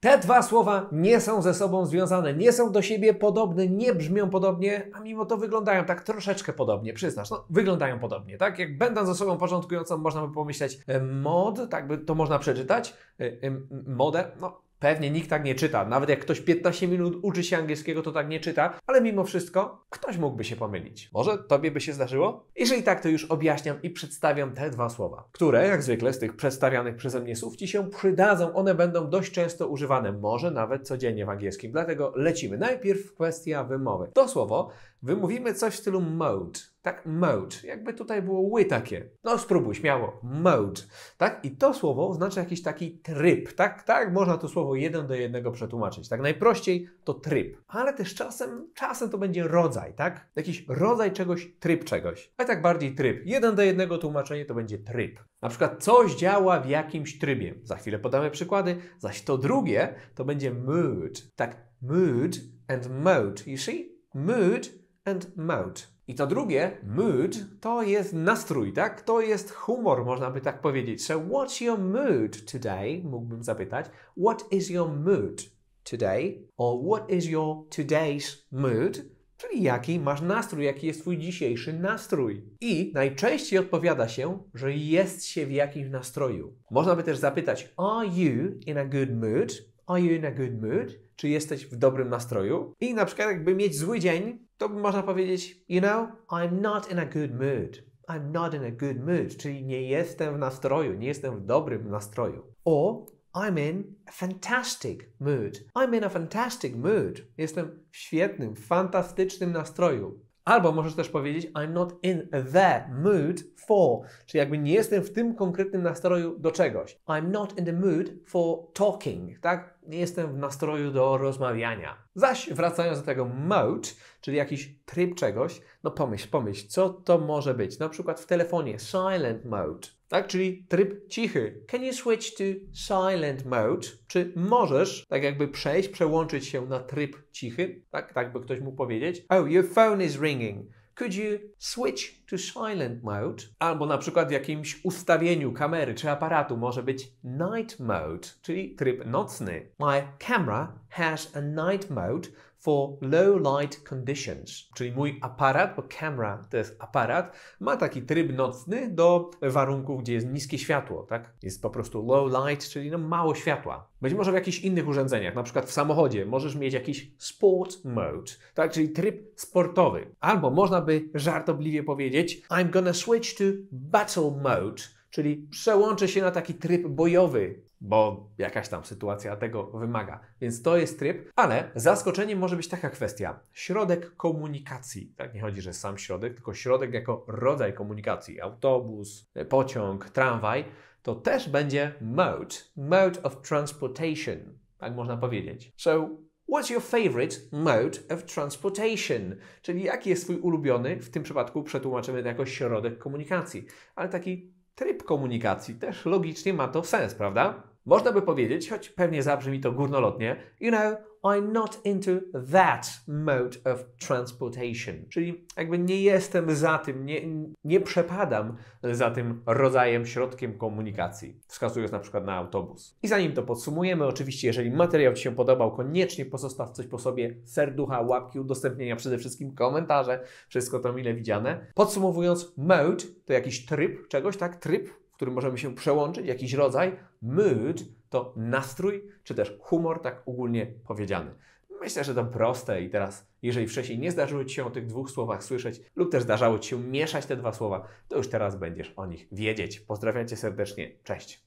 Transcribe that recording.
Te dwa słowa nie są ze sobą związane, nie są do siebie podobne, nie brzmią podobnie, a mimo to wyglądają tak troszeczkę podobnie, przyznasz. No, wyglądają podobnie, tak? Jak będą ze sobą porządkującą, można by pomyśleć mod, tak by to można przeczytać, modę, no Pewnie nikt tak nie czyta. Nawet jak ktoś 15 minut uczy się angielskiego, to tak nie czyta, ale mimo wszystko ktoś mógłby się pomylić. Może tobie by się zdarzyło? Jeżeli tak, to już objaśniam i przedstawiam te dwa słowa, które jak zwykle z tych przedstawianych przeze mnie słów ci się przydadzą. One będą dość często używane, może nawet codziennie w angielskim. Dlatego lecimy. Najpierw kwestia wymowy. To słowo wymówimy coś w stylu mode tak? Mode. Jakby tutaj było ły takie. No spróbuj, śmiało. Mode, tak? I to słowo oznacza jakiś taki tryb, tak? Tak, można to słowo jeden do jednego przetłumaczyć, tak? Najprościej to tryb, ale też czasem, czasem to będzie rodzaj, tak? Jakiś rodzaj czegoś, tryb czegoś. A tak bardziej tryb. Jeden do jednego tłumaczenie to będzie tryb. Na przykład coś działa w jakimś trybie. Za chwilę podamy przykłady. Zaś to drugie to będzie mood, tak? Mood and mode. You see? Mood and mood. I to drugie, mood, to jest nastrój, tak? To jest humor, można by tak powiedzieć. So, what's your mood today? Mógłbym zapytać. What is your mood today? Or what is your today's mood? Czyli jaki masz nastrój, jaki jest twój dzisiejszy nastrój. I najczęściej odpowiada się, że jest się w jakimś nastroju. Można by też zapytać, are you in a good mood? Are you in a good mood? Czy jesteś w dobrym nastroju? I na przykład, jakby mieć zły dzień, to można powiedzieć, you know, I'm not in a good mood. I'm not in a good mood, czyli nie jestem w nastroju, nie jestem w dobrym nastroju. O, I'm in a fantastic mood. I'm in a fantastic mood. Jestem w świetnym, fantastycznym nastroju. Albo możesz też powiedzieć I'm not in the mood for, czyli jakby nie jestem w tym konkretnym nastroju do czegoś. I'm not in the mood for talking, tak? Nie jestem w nastroju do rozmawiania. Zaś wracając do tego mode, czyli jakiś tryb czegoś, no pomyśl, pomyśl, co to może być? Na przykład w telefonie silent mode tak? Czyli tryb cichy. Can you switch to silent mode? Czy możesz tak jakby przejść, przełączyć się na tryb cichy? Tak, tak by ktoś mógł powiedzieć. Oh, your phone is ringing. Could you switch to silent mode? Albo na przykład w jakimś ustawieniu kamery czy aparatu może być night mode, czyli tryb nocny. My camera has a night mode for low light conditions. Czyli mój aparat, bo camera to jest aparat, ma taki tryb nocny do warunków, gdzie jest niskie światło, tak? Jest po prostu low light, czyli no mało światła. Być może w jakichś innych urządzeniach, na przykład w samochodzie, możesz mieć jakiś sport mode, tak? Czyli tryb sportowy. Albo można by żartobliwie powiedzieć I'm gonna switch to battle mode, czyli przełączę się na taki tryb bojowy, bo jakaś tam sytuacja tego wymaga. Więc to jest tryb, ale zaskoczeniem może być taka kwestia. Środek komunikacji. Tak nie chodzi, że sam środek, tylko środek jako rodzaj komunikacji. Autobus, pociąg, tramwaj. To też będzie mode. Mode of transportation. Tak można powiedzieć. So, what's your favorite mode of transportation? Czyli jaki jest twój ulubiony, w tym przypadku przetłumaczymy to jako środek komunikacji. Ale taki tryb komunikacji. Też logicznie ma to sens, prawda? Można by powiedzieć, choć pewnie zabrzmi to górnolotnie, you know, I'm not into that mode of transportation. Czyli jakby nie jestem za tym, nie, nie przepadam za tym rodzajem, środkiem komunikacji, wskazując na przykład na autobus. I zanim to podsumujemy, oczywiście, jeżeli materiał Ci się podobał, koniecznie pozostaw coś po sobie, serducha, łapki, udostępnienia, przede wszystkim komentarze, wszystko to mile widziane. Podsumowując, mode to jakiś tryb czegoś, tak? Tryb którym możemy się przełączyć, jakiś rodzaj. Mood to nastrój, czy też humor, tak ogólnie powiedziany. Myślę, że to proste i teraz, jeżeli wcześniej nie zdarzyło Ci się o tych dwóch słowach słyszeć lub też zdarzało Ci się mieszać te dwa słowa, to już teraz będziesz o nich wiedzieć. Pozdrawiam Cię serdecznie, cześć.